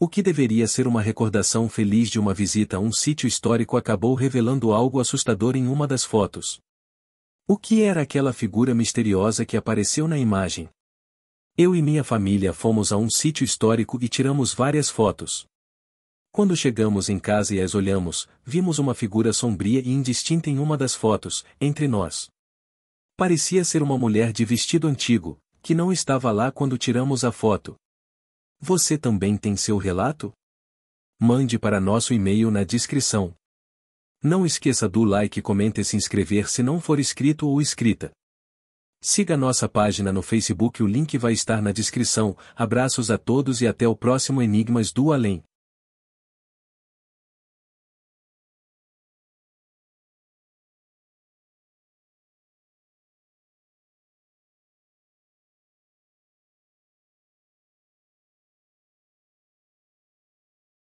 O que deveria ser uma recordação feliz de uma visita a um sítio histórico acabou revelando algo assustador em uma das fotos. O que era aquela figura misteriosa que apareceu na imagem? Eu e minha família fomos a um sítio histórico e tiramos várias fotos. Quando chegamos em casa e as olhamos, vimos uma figura sombria e indistinta em uma das fotos, entre nós. Parecia ser uma mulher de vestido antigo, que não estava lá quando tiramos a foto, você também tem seu relato? Mande para nosso e-mail na descrição. Não esqueça do like, comente e se inscrever se não for inscrito ou inscrita. Siga nossa página no Facebook, o link vai estar na descrição. Abraços a todos e até o próximo Enigmas do Além.